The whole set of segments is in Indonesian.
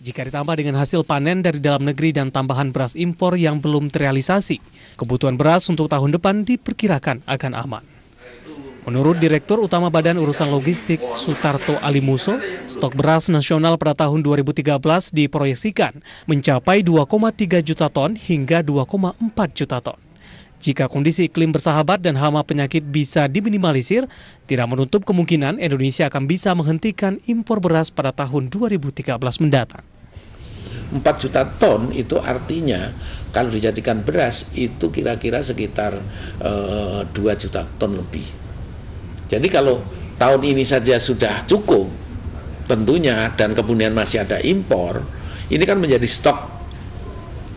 Jika ditambah dengan hasil panen dari dalam negeri dan tambahan beras impor yang belum terrealisasi, kebutuhan beras untuk tahun depan diperkirakan akan aman. Menurut Direktur Utama Badan Urusan Logistik Sutarto Alimuso, stok beras nasional pada tahun 2013 diproyeksikan mencapai 2,3 juta ton hingga 2,4 juta ton. Jika kondisi iklim bersahabat dan hama penyakit bisa diminimalisir, tidak menutup kemungkinan Indonesia akan bisa menghentikan impor beras pada tahun 2013 mendatang. 4 juta ton itu artinya kalau dijadikan beras itu kira-kira sekitar eh, 2 juta ton lebih. Jadi kalau tahun ini saja sudah cukup tentunya dan kemudian masih ada impor, ini kan menjadi stok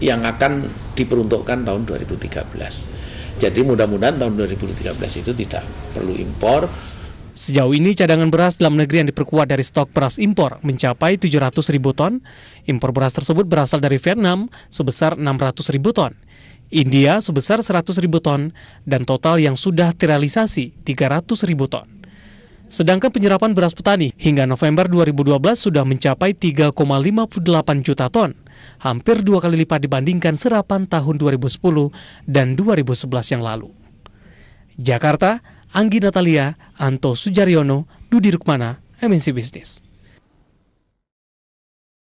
yang akan diperuntukkan tahun 2013. Jadi mudah-mudahan tahun 2013 itu tidak perlu impor. Sejauh ini cadangan beras dalam negeri yang diperkuat dari stok beras impor mencapai 700 ribu ton. Impor beras tersebut berasal dari Vietnam sebesar 600 ribu ton, India sebesar 100 ribu ton, dan total yang sudah terrealisasi 300 ribu ton. Sedangkan penyerapan beras petani hingga November 2012 sudah mencapai 3,58 juta ton hampir dua kali lipat dibandingkan serapan tahun 2010 dan 2011 yang lalu. Jakarta, Anggi Natalia, Anto Sujaryono, Dudi Rukmana, MNC Business.